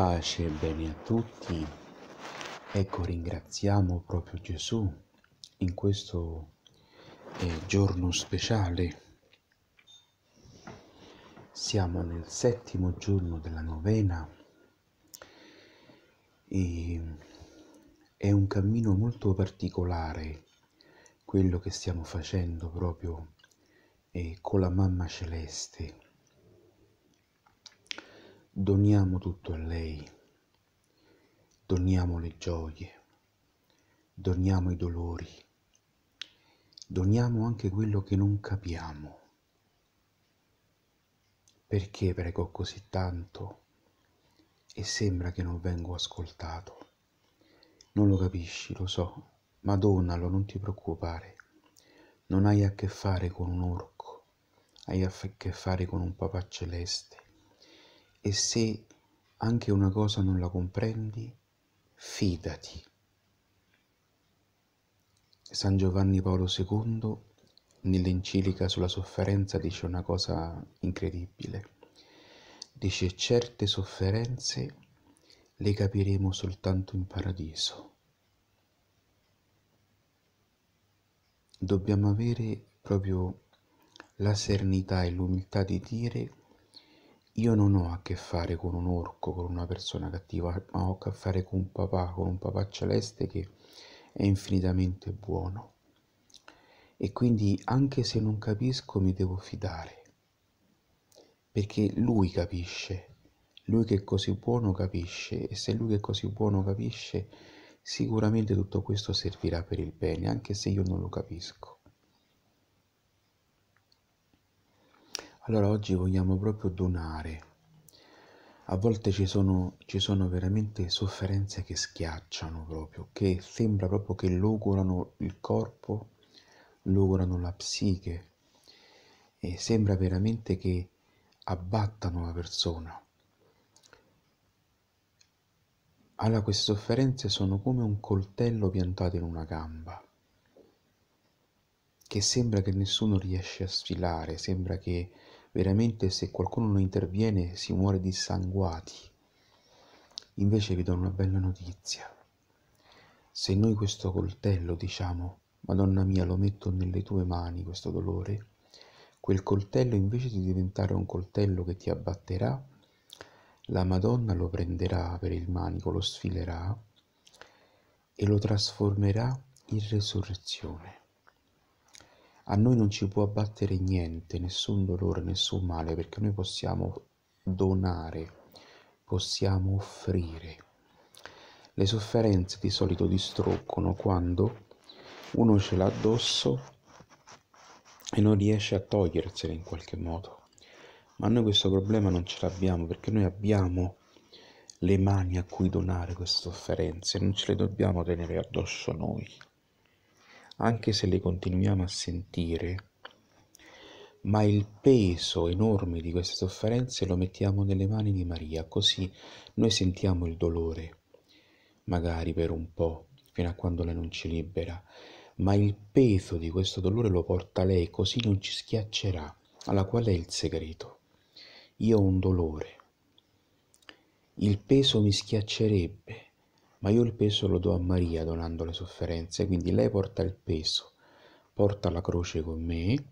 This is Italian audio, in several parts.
Pace e bene a tutti. Ecco, ringraziamo proprio Gesù in questo eh, giorno speciale. Siamo nel settimo giorno della novena e è un cammino molto particolare quello che stiamo facendo proprio eh, con la mamma celeste Doniamo tutto a lei, doniamo le gioie, doniamo i dolori, doniamo anche quello che non capiamo. Perché prego così tanto e sembra che non vengo ascoltato? Non lo capisci, lo so, ma donalo, non ti preoccupare. Non hai a che fare con un orco, hai a che fare con un papà celeste e se anche una cosa non la comprendi, fidati. San Giovanni Paolo II nell'enciclica sulla sofferenza dice una cosa incredibile. Dice certe sofferenze le capiremo soltanto in paradiso. Dobbiamo avere proprio la serenità e l'umiltà di dire io non ho a che fare con un orco, con una persona cattiva, ma ho a che fare con un papà, con un papà celeste che è infinitamente buono. E quindi anche se non capisco mi devo fidare, perché lui capisce, lui che è così buono capisce, e se lui che è così buono capisce, sicuramente tutto questo servirà per il bene, anche se io non lo capisco. Allora oggi vogliamo proprio donare. A volte ci sono, ci sono veramente sofferenze che schiacciano proprio, che sembra proprio che logorano il corpo, logorano la psiche e sembra veramente che abbattano la persona. Allora queste sofferenze sono come un coltello piantato in una gamba, che sembra che nessuno riesce a sfilare, sembra che veramente se qualcuno non interviene si muore dissanguati. Invece vi do una bella notizia. Se noi questo coltello diciamo, Madonna mia, lo metto nelle tue mani questo dolore, quel coltello invece di diventare un coltello che ti abbatterà, la Madonna lo prenderà per il manico, lo sfilerà e lo trasformerà in resurrezione a noi non ci può abbattere niente, nessun dolore, nessun male, perché noi possiamo donare, possiamo offrire. Le sofferenze di solito distruggono quando uno ce l'ha addosso e non riesce a togliersene in qualche modo. Ma noi questo problema non ce l'abbiamo perché noi abbiamo le mani a cui donare queste sofferenze, non ce le dobbiamo tenere addosso noi anche se le continuiamo a sentire, ma il peso enorme di queste sofferenze lo mettiamo nelle mani di Maria, così noi sentiamo il dolore, magari per un po', fino a quando lei non ci libera, ma il peso di questo dolore lo porta lei, così non ci schiaccerà, Allora qual è il segreto. Io ho un dolore, il peso mi schiaccerebbe, ma io il peso lo do a Maria donando le sofferenze, quindi lei porta il peso, porta la croce con me,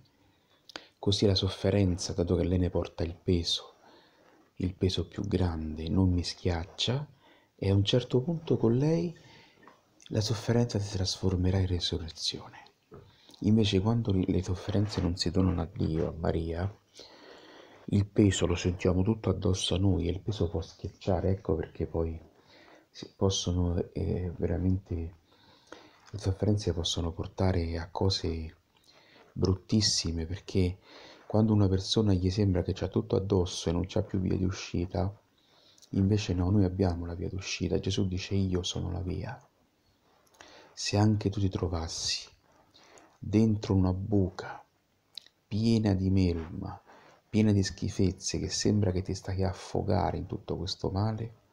così la sofferenza, dato che lei ne porta il peso, il peso più grande, non mi schiaccia e a un certo punto con lei la sofferenza si trasformerà in resurrezione. Invece quando le sofferenze non si donano a Dio, a Maria, il peso lo sentiamo tutto addosso a noi e il peso può schiacciare, ecco perché poi possono eh, veramente le sofferenze possono portare a cose bruttissime perché quando una persona gli sembra che c'ha tutto addosso e non c'ha più via di uscita, invece no, noi abbiamo la via d'uscita. Gesù dice io sono la via. Se anche tu ti trovassi dentro una buca piena di melma, piena di schifezze che sembra che ti stai a affogare in tutto questo male,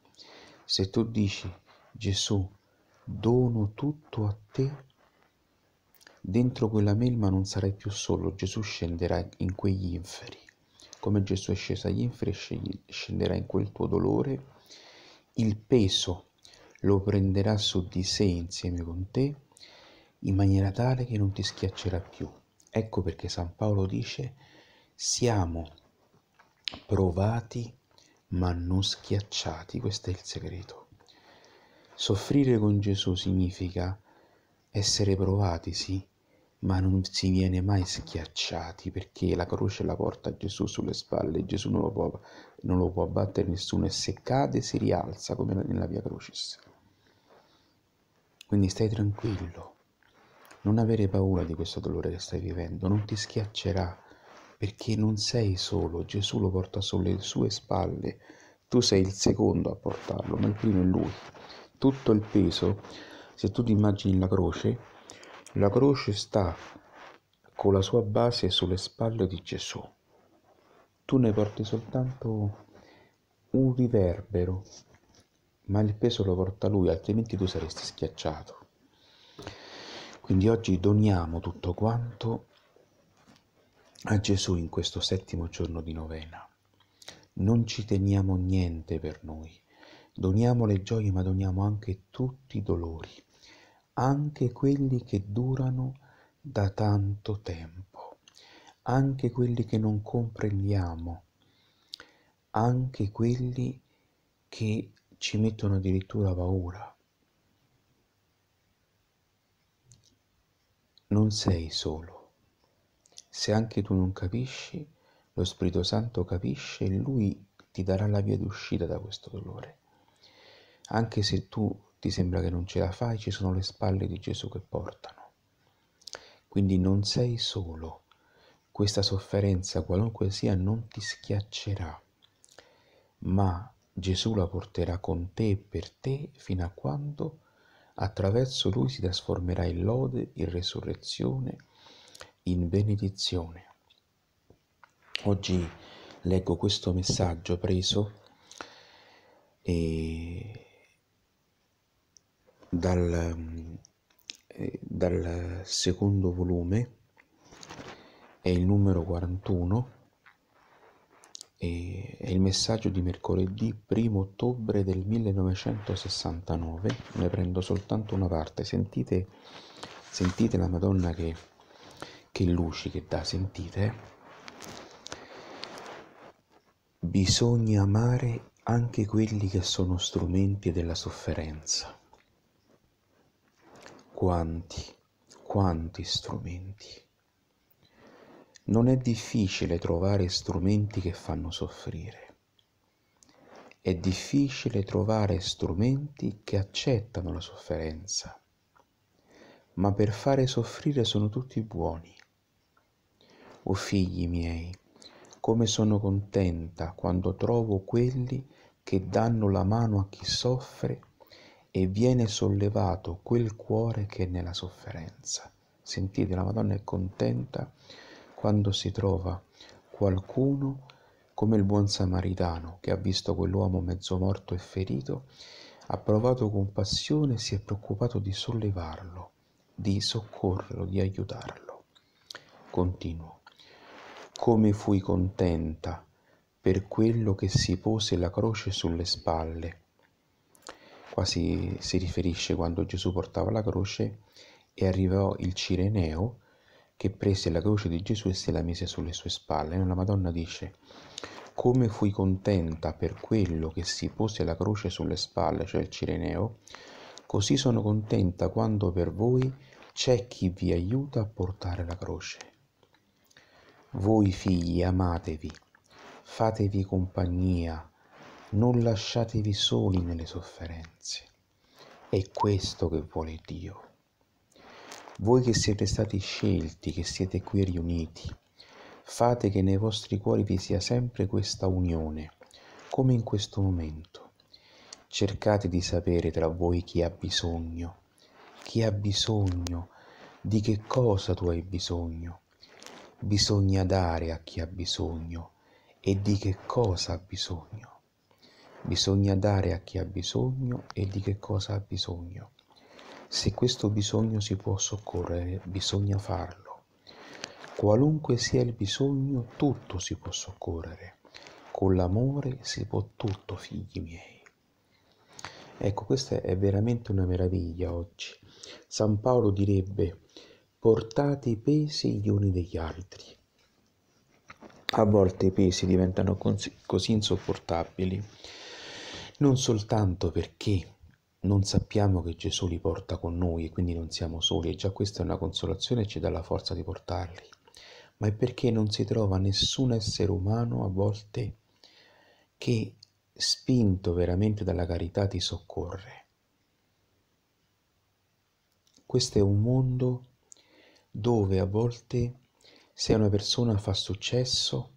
se tu dici Gesù, dono tutto a te, dentro quella melma non sarai più solo, Gesù scenderà in quegli inferi. Come Gesù è sceso agli inferi, scenderà in quel tuo dolore, il peso lo prenderà su di sé insieme con te, in maniera tale che non ti schiaccerà più. Ecco perché San Paolo dice, siamo provati ma non schiacciati, questo è il segreto. Soffrire con Gesù significa essere provati, sì, ma non si viene mai schiacciati perché la croce la porta Gesù sulle spalle, Gesù non lo può, non lo può abbattere nessuno e se cade si rialza come nella via Crucis. Quindi stai tranquillo, non avere paura di questo dolore che stai vivendo, non ti schiaccerà perché non sei solo, Gesù lo porta sulle sue spalle, tu sei il secondo a portarlo, ma il primo è lui. Tutto il peso, se tu ti immagini la croce, la croce sta con la sua base sulle spalle di Gesù. Tu ne porti soltanto un riverbero, ma il peso lo porta lui, altrimenti tu saresti schiacciato. Quindi oggi doniamo tutto quanto a Gesù in questo settimo giorno di novena. Non ci teniamo niente per noi, doniamo le gioie ma doniamo anche tutti i dolori, anche quelli che durano da tanto tempo, anche quelli che non comprendiamo, anche quelli che ci mettono addirittura paura. Non sei solo se anche tu non capisci, lo Spirito Santo capisce e lui ti darà la via d'uscita da questo dolore. Anche se tu ti sembra che non ce la fai, ci sono le spalle di Gesù che portano. Quindi non sei solo. Questa sofferenza, qualunque sia, non ti schiaccerà, ma Gesù la porterà con te e per te fino a quando attraverso lui si trasformerà in lode, in resurrezione, in benedizione. Oggi leggo questo messaggio preso eh, dal, eh, dal secondo volume, è il numero 41, eh, è il messaggio di mercoledì 1 ottobre del 1969, ne prendo soltanto una parte, sentite, sentite la Madonna che che luci che dà, sentite? Bisogna amare anche quelli che sono strumenti della sofferenza. Quanti, quanti strumenti. Non è difficile trovare strumenti che fanno soffrire. È difficile trovare strumenti che accettano la sofferenza. Ma per fare soffrire sono tutti buoni o figli miei, come sono contenta quando trovo quelli che danno la mano a chi soffre e viene sollevato quel cuore che è nella sofferenza. Sentite, la Madonna è contenta quando si trova qualcuno come il buon samaritano che ha visto quell'uomo mezzo morto e ferito, ha provato compassione e si è preoccupato di sollevarlo, di soccorrerlo, di aiutarlo. Continuo come fui contenta per quello che si pose la croce sulle spalle. Qua si, si riferisce quando Gesù portava la croce e arrivò il Cireneo che prese la croce di Gesù e se la mise sulle sue spalle. La Madonna dice, come fui contenta per quello che si pose la croce sulle spalle, cioè il Cireneo, così sono contenta quando per voi c'è chi vi aiuta a portare la croce. Voi figli amatevi, fatevi compagnia, non lasciatevi soli nelle sofferenze. È questo che vuole Dio. Voi che siete stati scelti, che siete qui riuniti, fate che nei vostri cuori vi sia sempre questa unione, come in questo momento. Cercate di sapere tra voi chi ha bisogno, chi ha bisogno, di che cosa tu hai bisogno bisogna dare a chi ha bisogno e di che cosa ha bisogno. Bisogna dare a chi ha bisogno e di che cosa ha bisogno. Se questo bisogno si può soccorrere, bisogna farlo. Qualunque sia il bisogno, tutto si può soccorrere. Con l'amore si può tutto, figli miei. Ecco, questa è veramente una meraviglia oggi. San Paolo direbbe portate i pesi gli uni degli altri. A volte i pesi diventano così insopportabili, non soltanto perché non sappiamo che Gesù li porta con noi e quindi non siamo soli, e già questa è una consolazione e ci dà la forza di portarli, ma è perché non si trova nessun essere umano a volte che, spinto veramente dalla carità, ti soccorre. Questo è un mondo dove a volte se una persona fa successo,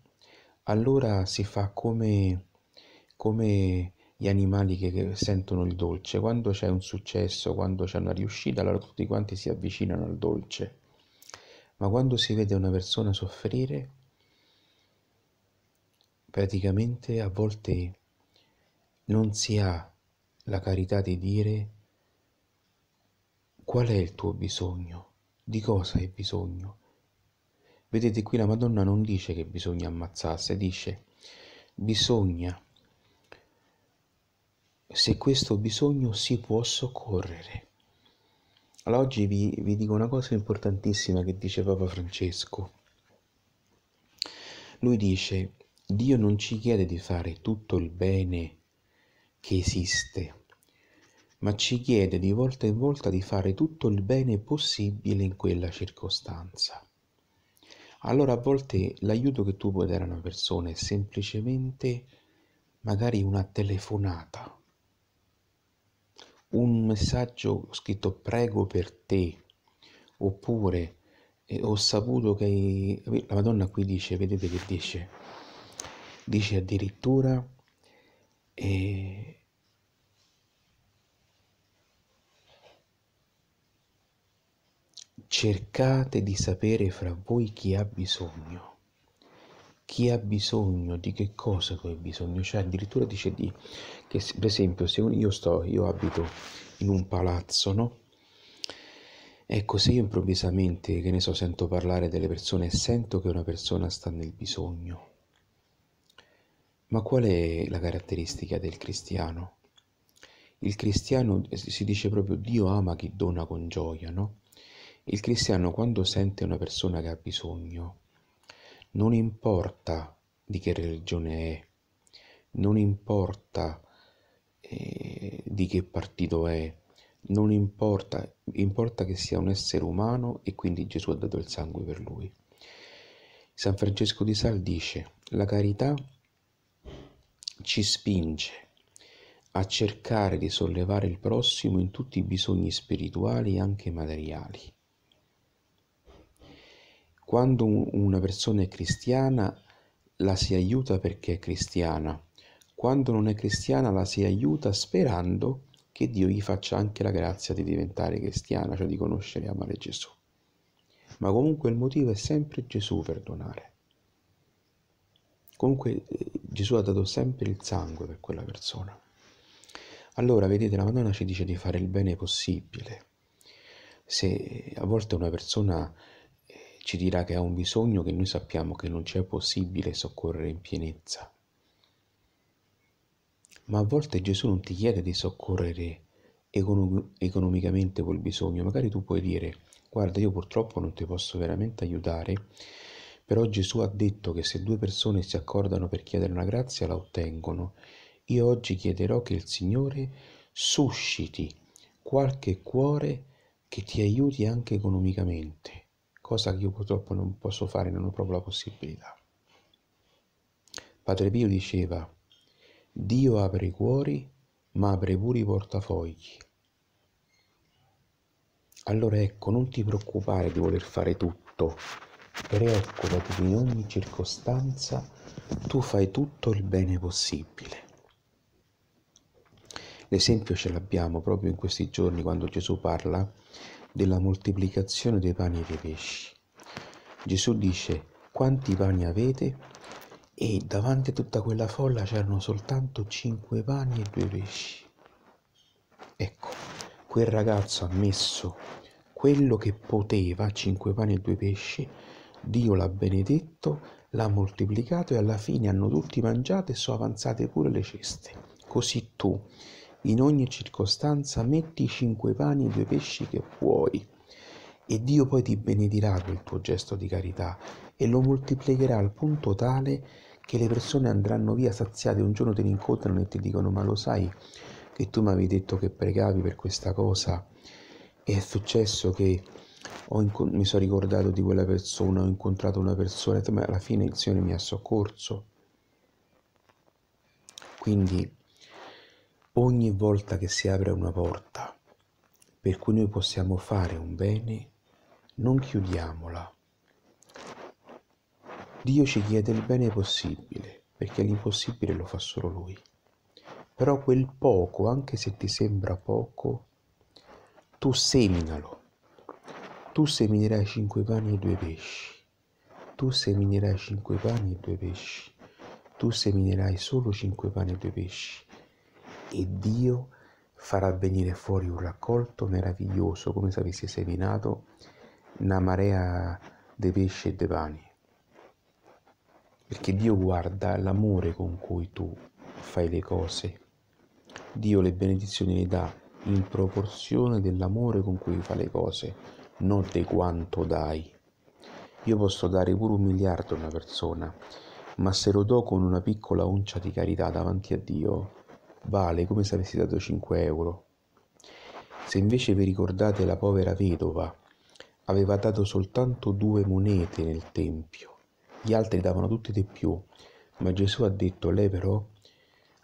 allora si fa come, come gli animali che, che sentono il dolce. Quando c'è un successo, quando c'è una riuscita, allora tutti quanti si avvicinano al dolce. Ma quando si vede una persona soffrire, praticamente a volte non si ha la carità di dire qual è il tuo bisogno, di cosa hai bisogno? Vedete qui la Madonna non dice che bisogna ammazzarsi, dice bisogna. Se questo bisogno si può soccorrere. Allora oggi vi, vi dico una cosa importantissima che dice Papa Francesco. Lui dice, Dio non ci chiede di fare tutto il bene che esiste, ma ci chiede di volta in volta di fare tutto il bene possibile in quella circostanza. Allora a volte l'aiuto che tu puoi dare a una persona è semplicemente magari una telefonata, un messaggio scritto prego per te, oppure eh, ho saputo che la Madonna qui dice, vedete che dice, dice addirittura eh, cercate di sapere fra voi chi ha bisogno. Chi ha bisogno di che cosa tu hai bisogno? Cioè addirittura dice di che per esempio se io sto, io abito in un palazzo, no? Ecco, se io improvvisamente, che ne so, sento parlare delle persone e sento che una persona sta nel bisogno, ma qual è la caratteristica del cristiano? Il cristiano eh, si dice proprio Dio ama chi dona con gioia, no? Il cristiano quando sente una persona che ha bisogno, non importa di che religione è, non importa eh, di che partito è, non importa, importa che sia un essere umano e quindi Gesù ha dato il sangue per lui. San Francesco di Sal dice, la carità ci spinge a cercare di sollevare il prossimo in tutti i bisogni spirituali e anche materiali. Quando una persona è cristiana, la si aiuta perché è cristiana. Quando non è cristiana, la si aiuta sperando che Dio gli faccia anche la grazia di diventare cristiana, cioè di conoscere e amare Gesù. Ma comunque il motivo è sempre Gesù per donare. Comunque eh, Gesù ha dato sempre il sangue per quella persona. Allora, vedete, la Madonna ci dice di fare il bene possibile. Se a volte una persona ci dirà che ha un bisogno che noi sappiamo che non ci è possibile soccorrere in pienezza. Ma a volte Gesù non ti chiede di soccorrere economicamente quel bisogno, magari tu puoi dire guarda io purtroppo non ti posso veramente aiutare, però Gesù ha detto che se due persone si accordano per chiedere una grazia la ottengono. Io oggi chiederò che il Signore susciti qualche cuore che ti aiuti anche economicamente cosa che io purtroppo non posso fare, non ho proprio la possibilità. Padre Pio diceva, Dio apre i cuori, ma apre pure i portafogli. Allora ecco, non ti preoccupare di voler fare tutto, preoccupati che in ogni circostanza tu fai tutto il bene possibile. L'esempio ce l'abbiamo proprio in questi giorni quando Gesù parla della moltiplicazione dei pani e dei pesci. Gesù dice quanti pani avete? E davanti a tutta quella folla c'erano soltanto cinque pani e due pesci. Ecco, quel ragazzo ha messo quello che poteva, cinque pani e due pesci, Dio l'ha benedetto, l'ha moltiplicato e alla fine hanno tutti mangiato e sono avanzate pure le ceste. Così tu, in ogni circostanza metti cinque pani e due pesci che puoi. E Dio poi ti benedirà quel tuo gesto di carità e lo moltiplicherà al punto tale che le persone andranno via saziate, un giorno ti incontrano e ti dicono ma lo sai che tu mi avevi detto che pregavi per questa cosa e è successo che inc- mi sono ricordato di quella persona, ho incontrato una persona, ma alla fine il Signore mi ha soccorso. Quindi ogni volta che si apre una porta per cui noi possiamo fare un bene, non chiudiamola. Dio ci chiede il bene possibile, perché l'impossibile lo fa solo Lui. Però quel poco, anche se ti sembra poco, tu seminalo. Tu seminerai cinque panni e due pesci. Tu seminerai cinque panni e due pesci. Tu seminerai solo cinque panni e due pesci e Dio farà venire fuori un raccolto meraviglioso come se avesse seminato una marea di pesci e di pani. Perché Dio guarda l'amore con cui tu fai le cose. Dio le benedizioni le dà in proporzione dell'amore con cui fa le cose, non di quanto dai. Io posso dare pure un miliardo a una persona, ma se lo do con una piccola oncia di carità davanti a Dio, vale come se avessi dato 5 euro. Se invece vi ricordate la povera vedova, aveva dato soltanto due monete nel tempio, gli altri davano tutti di più, ma Gesù ha detto, lei però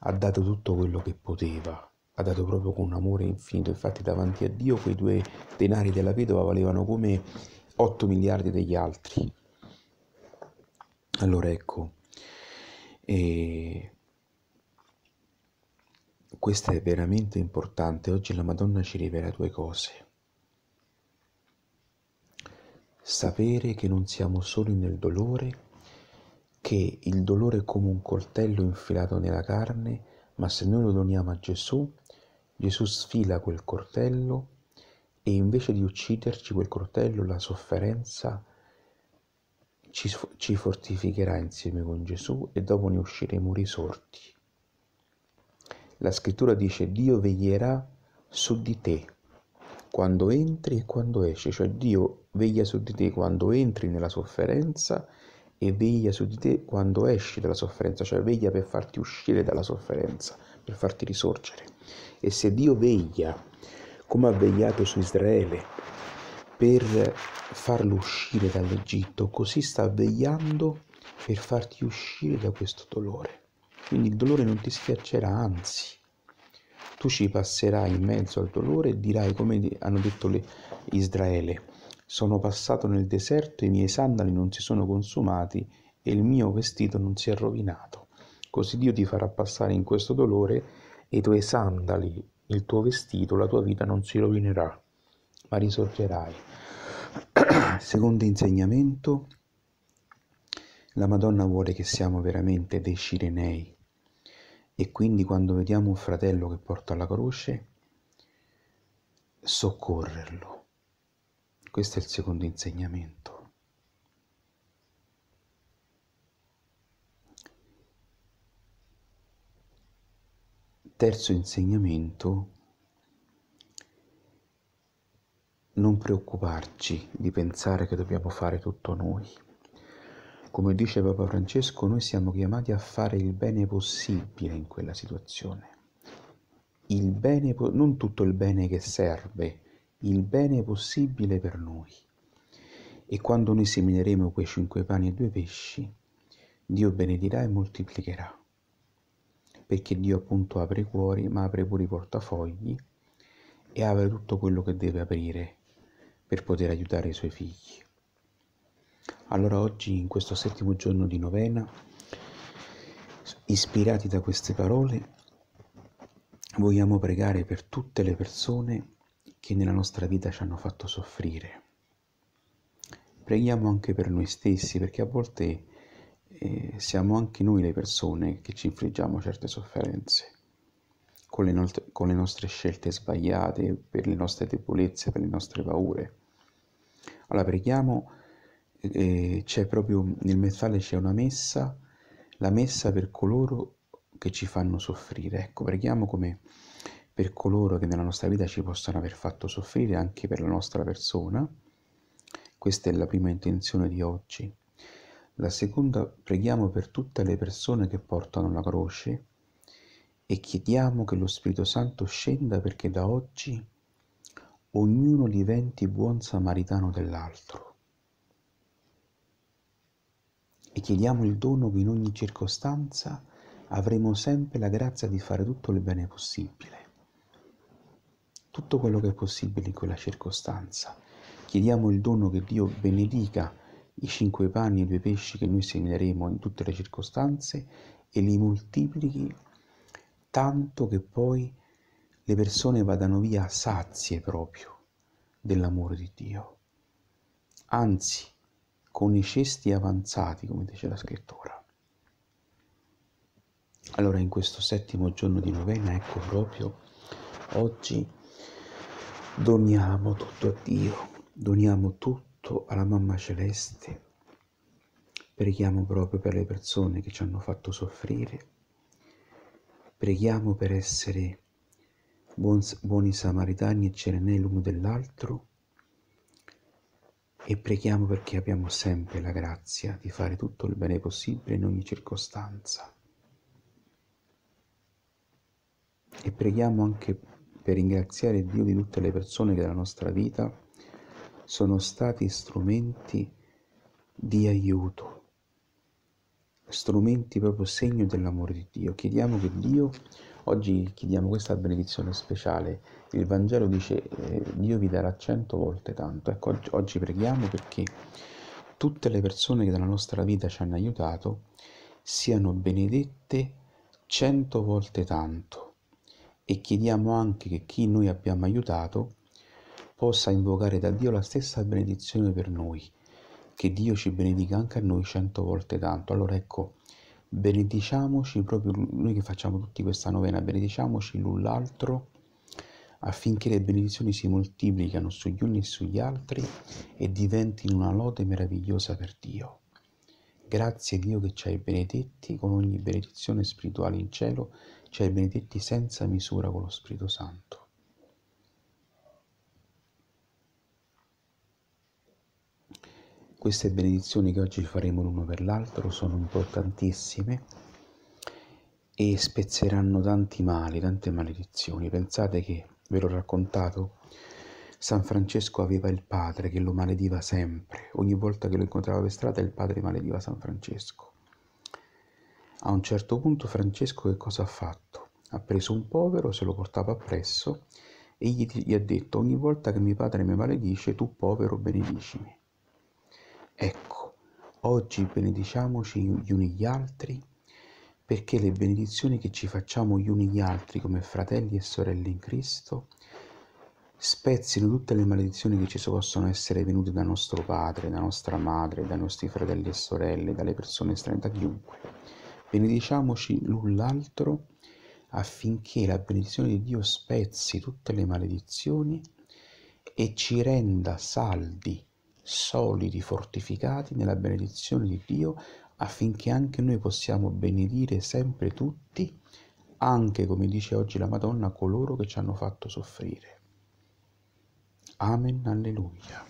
ha dato tutto quello che poteva, ha dato proprio con un amore infinito, infatti davanti a Dio quei due denari della vedova valevano come 8 miliardi degli altri. Allora ecco, eh, questo è veramente importante, oggi la Madonna ci rivela due cose. Sapere che non siamo soli nel dolore, che il dolore è come un coltello infilato nella carne, ma se noi lo doniamo a Gesù, Gesù sfila quel coltello e invece di ucciderci quel coltello, la sofferenza ci, ci fortificherà insieme con Gesù e dopo ne usciremo risorti. La scrittura dice Dio veglierà su di te quando entri e quando esci, cioè Dio veglia su di te quando entri nella sofferenza e veglia su di te quando esci dalla sofferenza, cioè veglia per farti uscire dalla sofferenza, per farti risorgere. E se Dio veglia, come ha vegliato su Israele, per farlo uscire dall'Egitto, così sta vegliando per farti uscire da questo dolore. Quindi il dolore non ti schiaccerà, anzi, tu ci passerai in mezzo al dolore e dirai, come hanno detto le Israele, sono passato nel deserto, i miei sandali non si sono consumati e il mio vestito non si è rovinato. Così Dio ti farà passare in questo dolore e i tuoi sandali, il tuo vestito, la tua vita non si rovinerà, ma risorgerai. Secondo insegnamento, la Madonna vuole che siamo veramente dei Cirenei, e quindi quando vediamo un fratello che porta la croce, soccorrerlo. Questo è il secondo insegnamento. Terzo insegnamento, non preoccuparci di pensare che dobbiamo fare tutto noi. Come dice Papa Francesco, noi siamo chiamati a fare il bene possibile in quella situazione. Il bene, non tutto il bene che serve, il bene possibile per noi. E quando noi semineremo quei cinque pani e due pesci, Dio benedirà e moltiplicherà. Perché Dio appunto apre i cuori, ma apre pure i portafogli e apre tutto quello che deve aprire per poter aiutare i suoi figli. Allora oggi, in questo settimo giorno di novena, ispirati da queste parole, vogliamo pregare per tutte le persone che nella nostra vita ci hanno fatto soffrire. Preghiamo anche per noi stessi, perché a volte eh, siamo anche noi le persone che ci infliggiamo certe sofferenze, con le, no- con le nostre scelte sbagliate, per le nostre debolezze, per le nostre paure. Allora preghiamo c'è proprio nel mensale c'è una messa, la messa per coloro che ci fanno soffrire. Ecco, preghiamo come per coloro che nella nostra vita ci possono aver fatto soffrire anche per la nostra persona. Questa è la prima intenzione di oggi. La seconda, preghiamo per tutte le persone che portano la croce e chiediamo che lo Spirito Santo scenda perché da oggi ognuno diventi buon samaritano dell'altro e chiediamo il dono che in ogni circostanza avremo sempre la grazia di fare tutto il bene possibile. Tutto quello che è possibile in quella circostanza. Chiediamo il dono che Dio benedica i cinque panni e i due pesci che noi semineremo in tutte le circostanze e li moltiplichi tanto che poi le persone vadano via sazie proprio dell'amore di Dio. Anzi, con i cesti avanzati, come dice la scrittura. Allora in questo settimo giorno di novena, ecco proprio oggi, doniamo tutto a Dio, doniamo tutto alla Mamma Celeste, preghiamo proprio per le persone che ci hanno fatto soffrire, preghiamo per essere buoni samaritani e cerenè l'uno dell'altro, e preghiamo perché abbiamo sempre la grazia di fare tutto il bene possibile in ogni circostanza. E preghiamo anche per ringraziare Dio di tutte le persone che nella nostra vita sono stati strumenti di aiuto, strumenti proprio segno dell'amore di Dio. Chiediamo che Dio Oggi chiediamo questa benedizione speciale. Il Vangelo dice eh, Dio vi darà cento volte tanto. Ecco, oggi preghiamo perché tutte le persone che nella nostra vita ci hanno aiutato siano benedette cento volte tanto. E chiediamo anche che chi noi abbiamo aiutato possa invocare da Dio la stessa benedizione per noi, che Dio ci benedica anche a noi cento volte tanto. Allora ecco, benediciamoci proprio noi che facciamo tutti questa novena, benediciamoci l'un l'altro affinché le benedizioni si moltiplichino sugli uni e sugli altri e diventino una lode meravigliosa per Dio. Grazie Dio che ci hai benedetti con ogni benedizione spirituale in cielo, ci hai benedetti senza misura con lo Spirito Santo. Queste benedizioni che oggi faremo l'uno per l'altro sono importantissime e spezzeranno tanti mali, tante maledizioni. Pensate che, ve l'ho raccontato, San Francesco aveva il padre che lo malediva sempre. Ogni volta che lo incontrava per strada il padre malediva San Francesco. A un certo punto Francesco che cosa ha fatto? Ha preso un povero, se lo portava appresso e gli, gli ha detto ogni volta che mio padre mi maledice tu povero benedicimi. Ecco, oggi benediciamoci gli uni gli altri perché le benedizioni che ci facciamo gli uni gli altri come fratelli e sorelle in Cristo spezzino tutte le maledizioni che ci possono essere venute da nostro padre, da nostra madre, dai nostri fratelli e sorelle, dalle persone strane, da chiunque. Benediciamoci l'un l'altro affinché la benedizione di Dio spezzi tutte le maledizioni e ci renda saldi solidi, fortificati nella benedizione di Dio, affinché anche noi possiamo benedire sempre tutti, anche come dice oggi la Madonna, coloro che ci hanno fatto soffrire. Amen, alleluia.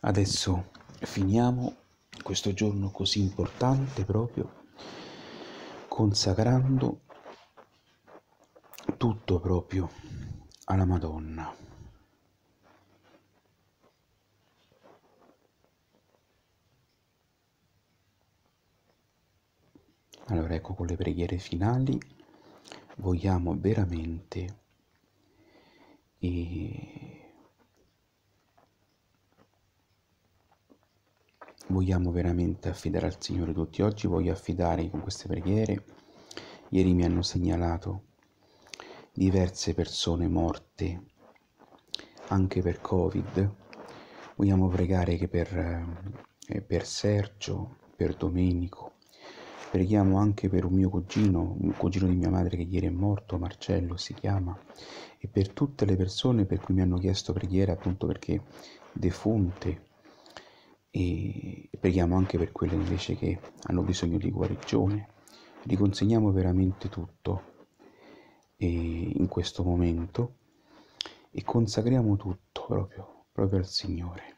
Adesso finiamo questo giorno così importante proprio consacrando tutto proprio alla Madonna. Allora ecco con le preghiere finali vogliamo veramente e vogliamo veramente affidare al Signore tutti. Oggi voglio affidare con queste preghiere. Ieri mi hanno segnalato diverse persone morte anche per Covid. Vogliamo pregare che per, eh, per Sergio, per Domenico, Preghiamo anche per un mio cugino, un cugino di mia madre che ieri è morto, Marcello si chiama, e per tutte le persone per cui mi hanno chiesto preghiera appunto perché defunte. E preghiamo anche per quelle invece che hanno bisogno di guarigione. Riconsegniamo veramente tutto in questo momento e consacriamo tutto proprio, proprio al Signore.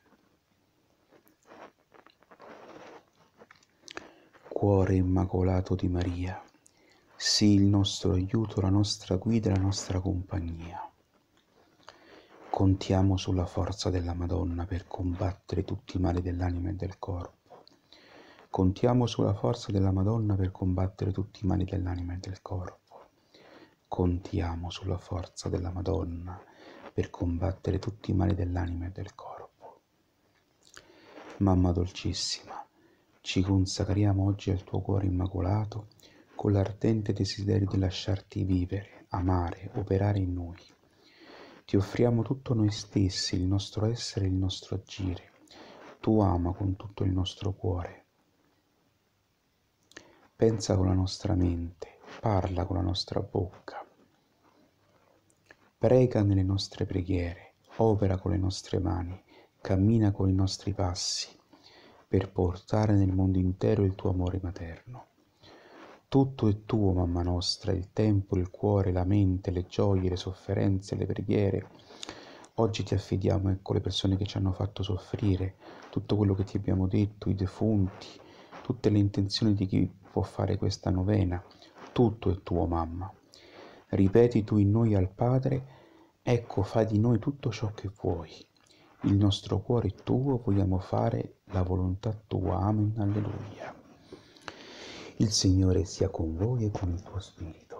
Cuore Immacolato di Maria, sii il nostro aiuto, la nostra guida, la nostra compagnia. Contiamo sulla forza della Madonna per combattere tutti i mali dell'anima e del corpo. Contiamo sulla forza della Madonna per combattere tutti i mali dell'anima e del corpo. Contiamo sulla forza della Madonna per combattere tutti i mali dell'anima e del corpo. Mamma dolcissima, ci consacriamo oggi al tuo cuore immacolato con l'ardente desiderio di lasciarti vivere, amare, operare in noi. Ti offriamo tutto noi stessi, il nostro essere e il nostro agire. Tu ama con tutto il nostro cuore. Pensa con la nostra mente, parla con la nostra bocca. Prega nelle nostre preghiere, opera con le nostre mani, cammina con i nostri passi per portare nel mondo intero il tuo amore materno. Tutto è tuo, mamma nostra, il tempo, il cuore, la mente, le gioie, le sofferenze, le preghiere. Oggi ti affidiamo, ecco, le persone che ci hanno fatto soffrire, tutto quello che ti abbiamo detto, i defunti, tutte le intenzioni di chi può fare questa novena. Tutto è tuo, mamma. Ripeti tu in noi al Padre, ecco, fa di noi tutto ciò che vuoi il nostro cuore tuo, vogliamo fare la volontà tua. Amen, alleluia. Il Signore sia con voi e con il tuo spirito.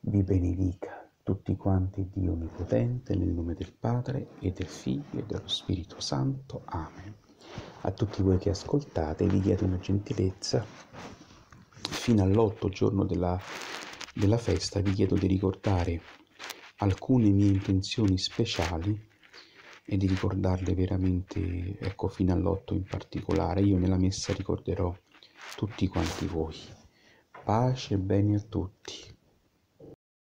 Vi benedica tutti quanti Dio Onnipotente, nel nome del Padre e del Figlio e dello Spirito Santo. Amen. A tutti voi che ascoltate, vi chiedo una gentilezza. Fino all'otto giorno della, della festa vi chiedo di ricordare alcune mie intenzioni speciali e di ricordarle veramente, ecco, fino all'otto in particolare. Io nella messa ricorderò tutti quanti voi. Pace e bene a tutti.